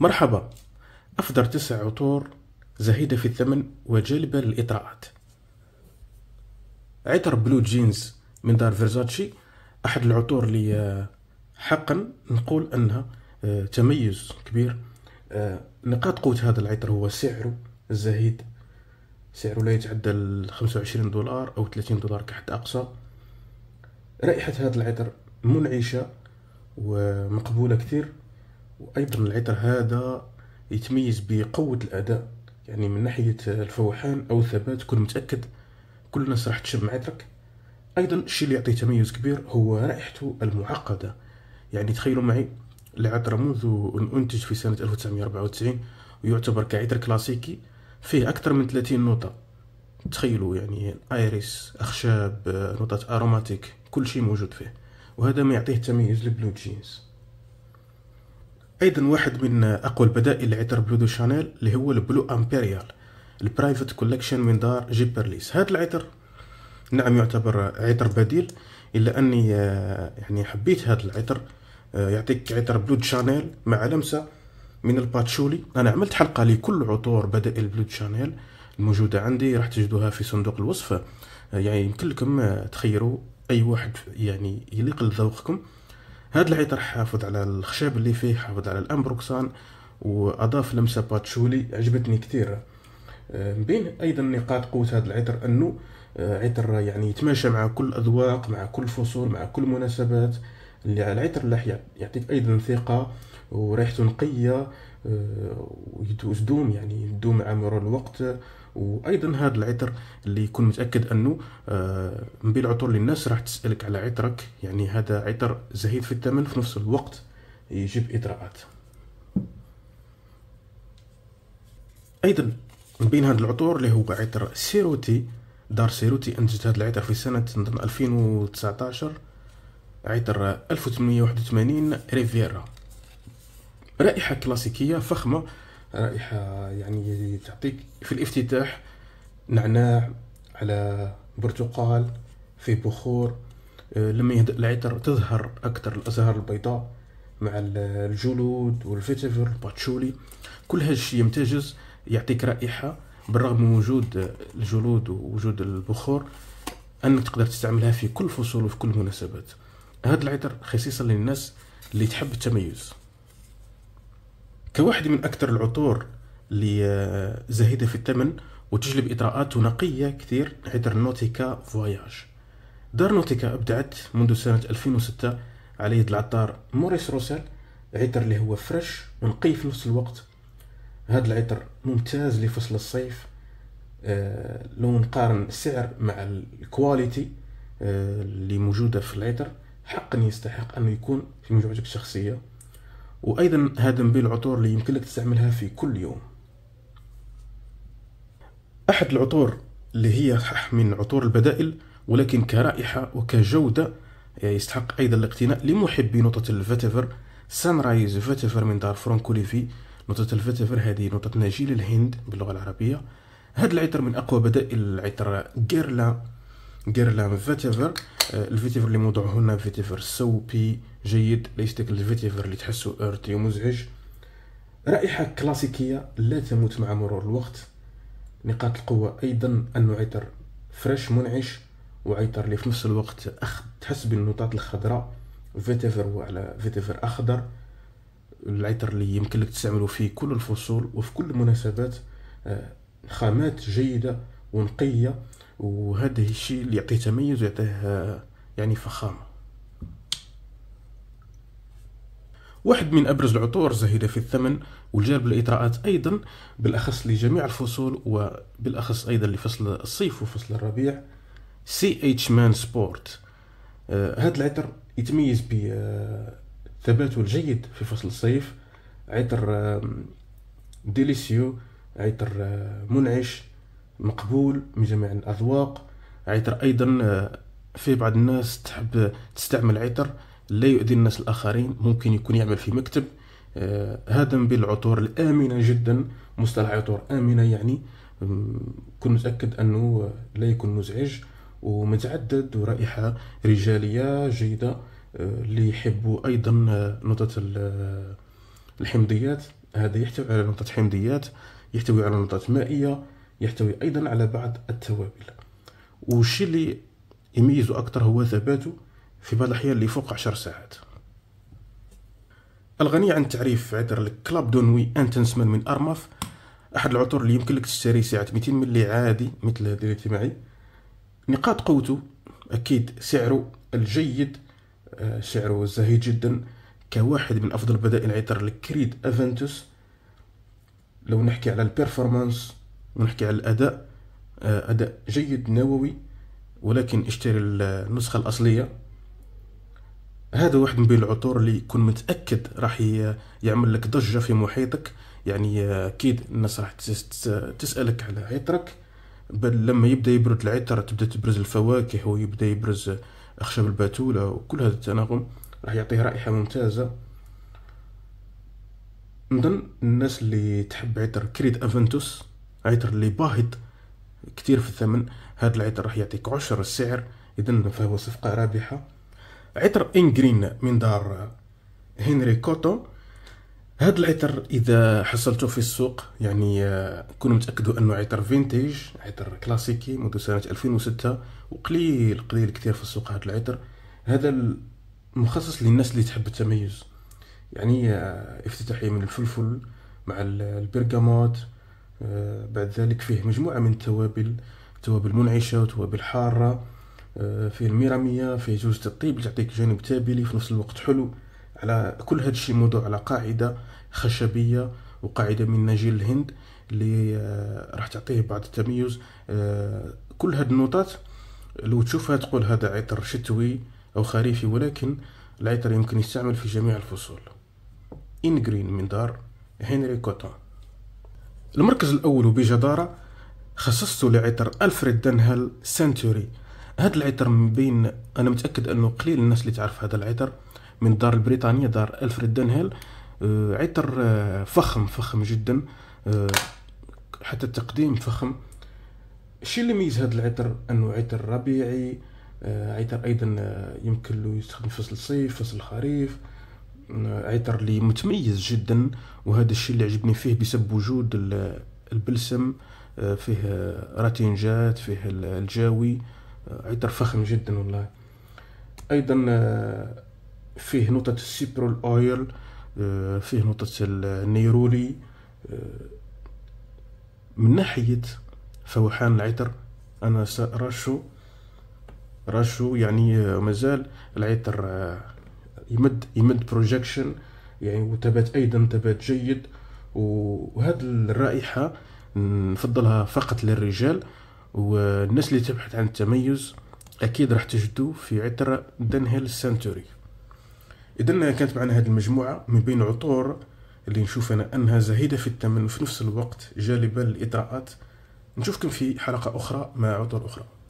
مرحبا أفضل تسع عطور زهيدة في الثمن وجالبة للإطراءات عطر بلو جينز من دار فيرزاتشي أحد العطور اللي آه، حقا نقول أنها آه، تميز كبير آه، نقاط قوة هذا العطر هو سعره الزهيد سعره لا يتعدى ال 25 دولار أو 30 دولار كحد أقصى رائحة هذا العطر منعشة ومقبولة كثير وايضا العطر هذا يتميز بقوه الاداء يعني من ناحيه الفوحان او الثبات كن متاكد كل الناس راح تشم عطرك ايضا الشيء اللي يعطيه تميز كبير هو رائحته المعقده يعني تخيلوا معي العطر منذ أن أنتج في سنة 1994 ويعتبر كعطر كلاسيكي فيه أكثر من 30 نوطه تخيلوا يعني ايريس أخشاب نوطات أروماتيك كل شيء موجود فيه وهذا ما يعطيه تميز للبلو جينز ايضا واحد من اقوى البدائل اللي عطر بلو شانيل اللي هو البلو امبيريال البرايفت كولكشن من دار جي هذا العطر نعم يعتبر عطر بديل الا اني آه، يعني حبيت هذا العطر آه، يعطيك عطر بلود شانيل مع لمسه من الباتشولي انا عملت حلقه لكل عطور بدائل بلود شانيل الموجوده عندي راح تجدوها في صندوق الوصف آه، يعني يمكن لكم تخيروا اي واحد يعني يليق لذوقكم هاد العطر حافظ على الخشب اللي فيه حافظ على الامبروكسان واضاف لمسه باتشولي عجبتني كثير آه، من بين ايضا نقاط قوه هذا العطر انه آه، عطر يعني يتماشى مع كل الاذواق مع كل الفصول مع كل المناسبات اللي العطر اللي يعطيك ايضا ثقه وريحته نقيه آه، ويدوم يعني يدوم مع مرور الوقت وايضا هذا العطر اللي يكون متاكد انه آه، من بين العطور اللي الناس راح تسالك على عطرك يعني هذا عطر زهيد في الثمن في نفس الوقت يجيب اطراءات ايضا من بين هذا العطور اللي هو عطر سيروتي دار سيروتي انتجت هذا العطر في سنه 2019 عطر 1881 ريفيرا رائحه كلاسيكيه فخمه رائحه يعني تعطيك في الافتتاح نعناع على برتقال في بخور آه، لما يهدأ العطر تظهر أكثر الأزهار البيضاء مع الجلود والفتفر الباتشولي كل هذا الشيء يمتجز يعطيك رائحة بالرغم من وجود الجلود ووجود البخور أنك تقدر تستعملها في كل فصول وفي كل المناسبات هذا العطر خصيصا للناس اللي تحب التميز كواحد من أكثر العطور اللي آه، زهيدة في الثمن وتجلب إطراءات نقية كثير عطر نوتيكا فواياج دار نوتيكا أبدعت منذ سنة 2006 على يد العطار موريس روسيل عطر اللي هو فريش ونقي في نفس الوقت هذا العطر ممتاز لفصل الصيف أه لو نقارن السعر مع الكواليتي أه اللي موجوده في العطر حقا يستحق انه يكون في مجموعتك الشخصيه وايضا هذا من بين العطور اللي يمكن لك تستعملها في كل يوم احد العطور اللي هي من عطور البدائل ولكن كرائحه وكجوده يستحق ايضا الاقتناء لمحبي نوتة الفاتيفر سان رايز فاتيفر من دار فرانكوليفي ليفي نوتة الفاتيفر هذه نوتة نجيل الهند باللغه العربيه هذا العطر من اقوى بدائل العطر جيرلا جيرلا فاتيفر الفيتيفر اللي موضوع هنا فيتيفر سوبي جيد ليس ذاك الفيتيفر اللي تحسه ارتي ومزعج رائحة كلاسيكية لا تموت مع مرور الوقت نقاط القوة أيضا أنه عطر فريش منعش وعطر اللي في نفس الوقت أخ... تحس بالنقاط الخضراء فيتيفر هو على فيتيفر أخضر العطر اللي يمكن لك تستعمله في كل الفصول وفي كل المناسبات آه، خامات جيدة ونقية وهذا الشيء اللي يعطيه تميز ويعطيه يعني فخامه واحد من أبرز العطور الزهيدة في الثمن وجلب الإطراءات أيضا بالأخص لجميع الفصول وبالأخص أيضا لفصل الصيف وفصل الربيع سي اتش مان سبورت هذا العطر يتميز بثباته آه، الجيد في فصل الصيف عطر ديليسيو عطر آه، منعش مقبول من جميع الأذواق عطر أيضا آه، فيه بعض الناس تحب تستعمل عطر لا يؤذي الناس الآخرين ممكن يكون يعمل في مكتب آه، هذا من العطور الآمنة جدا مصطلح عطور آمنة يعني كن متأكد أنه لا يكون مزعج ومتعدد ورائحة رجالية جيدة آه، اللي يحبوا أيضا نوتة الحمضيات هذا يحتوي على نوتة حمضيات يحتوي على نوتات مائية يحتوي أيضا على بعض التوابل والشيء اللي يميزه أكثر هو ثباته في بعض الأحيان فوق عشر ساعات الغني عن التعريف عطر الكلاب دونوي انتنسمان من أرماف أحد العطور اللي يمكن لك تشتري ساعة 200 ملي عادي مثل هذه الاجتماعي نقاط قوته أكيد سعره الجيد آه، سعره زهيد جدا كواحد من أفضل بدائل عطر الكريد أفنتوس لو نحكي على البيرفورمانس ونحكي على الاداء آه، اداء جيد نووي ولكن اشتري النسخه الاصليه هذا واحد من بين العطور اللي كن متاكد راح يعمل لك ضجه في محيطك يعني آه، اكيد الناس راح تسالك على عطرك بل لما يبدا يبرد العطر تبدا تبرز الفواكه ويبدا يبرز اخشاب الباتوله وكل هذا التناغم راح يعطيه رائحه ممتازه نظن الناس اللي تحب عطر كريد افنتوس عطر اللي باهت كتير في الثمن هذا العطر راح يعطيك عشر السعر اذا فهو صفقة رابحة عطر انجرين من دار هنري كوتو هذا العطر اذا حصلته في السوق يعني آه، كونوا متاكدوا انه عطر فينتيج عطر كلاسيكي منذ سنه 2006 وقليل قليل كثير في السوق هذا العطر هذا مخصص للناس اللي تحب التميز يعني آه، افتتاحي من الفلفل مع البرغاموت آه، بعد ذلك فيه مجموعة من التوابل توابل منعشة وتوابل حارة آه، فيه الميرامية فيه جوزة الطيب اللي تعطيك جانب تابلي في نفس الوقت حلو على كل هذا الشيء موضوع على قاعدة خشبية وقاعدة من نجيل الهند اللي آه، راح تعطيه بعض التميز كل هاد النوطات لو تشوفها تقول هذا عطر شتوي أو خريفي ولكن العطر يمكن يستعمل في جميع الفصول جرين من دار هنري كوتون المركز الأول وبجدارة خصصته لعطر ألفريد دنهل سنتوري هذا العطر من بين أنا متأكد أنه قليل الناس اللي تعرف هذا العطر من الدار البريطانية دار ألفريد دنهل آه، عطر آه، فخم فخم جدا آه، حتى التقديم فخم الشيء اللي يميز هذا العطر أنه عطر ربيعي عطر أيضا يمكن له يستخدم فصل الصيف فصل الخريف عطر اللي متميز جدا وهذا الشيء اللي عجبني فيه بسبب وجود البلسم آه، فيه راتنجات فيه الجاوي آه، عطر فخم جدا والله ايضا آه، فيه نقطة السيبرول اويل فيه نقطة النيرولي من ناحية فوحان العطر انا رشو رشو يعني مازال العطر يمد يمد بروجيكشن يعني وتبات ايضا تبات جيد وهذه الرائحه نفضلها فقط للرجال والناس اللي تبحث عن التميز اكيد راح تجدو في عطر دنهيل سانتوري اذا كانت معنا هذه المجموعه من بين عطور اللي نشوف انا انها زهيده في الثمن وفي نفس الوقت جالبه للاطراءات نشوفكم في حلقه اخرى مع عطور اخرى